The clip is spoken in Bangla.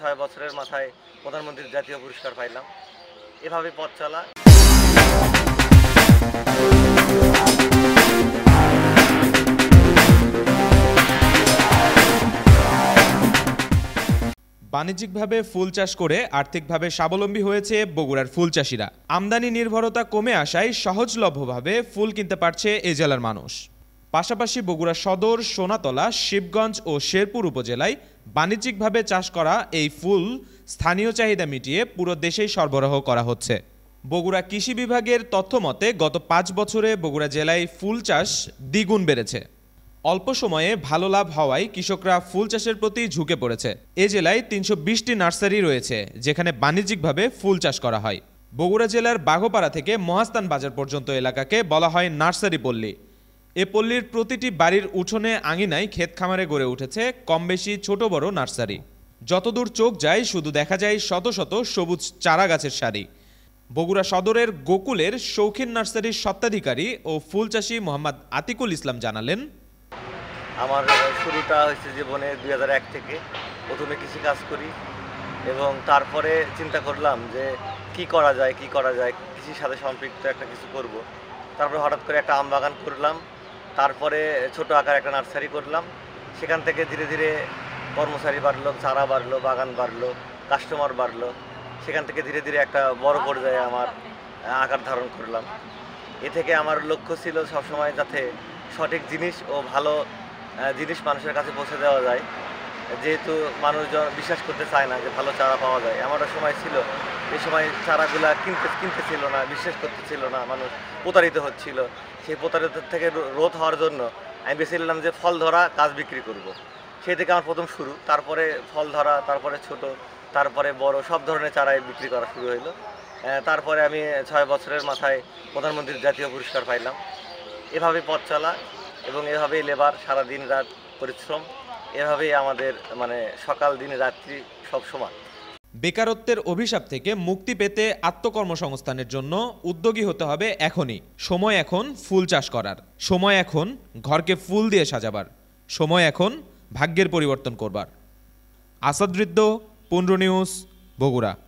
ছয় বছরের মাথায় প্রধানমন্ত্রীর জাতীয় পুরস্কার পাইলাম এভাবে পথ চলা বাণিজ্যিকভাবে ফুল চাষ করে আর্থিকভাবে স্বাবলম্বী হয়েছে বগুড়ার ফুল চাষিরা আমদানি নির্ভরতা কমে আসায় সহজলভ্যভাবে ফুল কিনতে পারছে এ জেলার মানুষ পাশাপাশি বগুড়া সদর সোনাতলা শিবগঞ্জ ও শেরপুর উপজেলায় বাণিজ্যিকভাবে চাষ করা এই ফুল স্থানীয় চাহিদা মিটিয়ে পুরো দেশেই সরবরাহ করা হচ্ছে বগুড়া কৃষি বিভাগের তথ্য মতে গত পাঁচ বছরে বগুড়া জেলায় ফুল চাষ দ্বিগুণ বেড়েছে অল্প সময়ে ভালো লাভ হওয়ায় কৃষকরা ফুল চাষের প্রতি ঝুঁকে পড়েছে এ জেলায় তিনশো বিশটি নার্সারি রয়েছে যেখানে বাণিজ্যিকভাবে ফুল চাষ করা হয় বগুড়া জেলার বাঘপাড়া থেকে মহাস্তান বাজার পর্যন্ত এলাকাকে বলা হয় নার্সারি পল্লী এ পল্লীর প্রতিটি বাড়ির উঠোনে আঙিনায় ক্ষেত খামারে গড়ে উঠেছে কম বেশি ছোট বড় নার্সারি যতদূর চোখ যায় শুধু দেখা যায় শত শত সবুজ চারা গাছের সারি বগুড়া সদরের গোকুলের শৌখিন নার্সারির স্বত্বাধিকারী ও ফুল চাষি মোহাম্মদ আতিকুল ইসলাম জানালেন আমার শুরুটা হয়েছে জীবনে দুই এক থেকে প্রথমে কৃষি কাজ করি এবং তারপরে চিন্তা করলাম যে কি করা যায় কি করা যায় কৃষির সাথে সম্পৃক্ত একটা কিছু করব তারপরে হঠাৎ করে একটা আম বাগান করলাম তারপরে ছোট আকার একটা নার্সারি করলাম সেখান থেকে ধীরে ধীরে কর্মচারী বাড়লো চারা বাড়লো বাগান বাড়লো কাস্টমার বাড়লো সেখান থেকে ধীরে ধীরে একটা বড় আচ্ছা, পর্যায়ে আচ্ছা, আমার আকার ধারণ করলাম এ থেকে আমার লক্ষ্য ছিল সবসময় যাতে সঠিক জিনিস ও ভালো জিনিস মানুষের কাছে পৌঁছে দেওয়া যায় যেহেতু মানুষজন বিশ্বাস করতে চায় না যে ভালো চারা পাওয়া যায় আমারও সময় ছিল এই সময় চারাগুলা কিনতে কিনতে ছিল না বিশ্বাস করতে ছিল না মানুষ প্রতারিত হচ্ছিল সেই প্রতারিত থেকে রোধ হওয়ার জন্য আমি নিলাম যে ফল ধরা কাজ বিক্রি করব। সেই থেকে আমার প্রথম শুরু তারপরে ফল ধরা তারপরে ছোট তারপরে বড় সব ধরনের চারাই বিক্রি করা শুরু হইলো তারপরে আমি ছয় বছরের মাথায় প্রধানমন্ত্রীর জাতীয় পুরস্কার পাইলাম এভাবে পথ চলা এবং এভাবেই লেবার সারা দিন রাত পরিশ্রম এভাবেই আমাদের মানে সকাল দিন রাত্রি সব সময় বেকারত্বের অভিশাপ থেকে মুক্তি পেতে আত্মকর্মসংস্থানের জন্য উদ্যোগী হতে হবে এখনই সময় এখন ফুল চাষ করার সময় এখন ঘরকে ফুল দিয়ে সাজাবার সময় এখন ভাগ্যের পরিবর্তন করবার আসাদৃদ্ধ পুন্ড্র নিউজ বগুড়া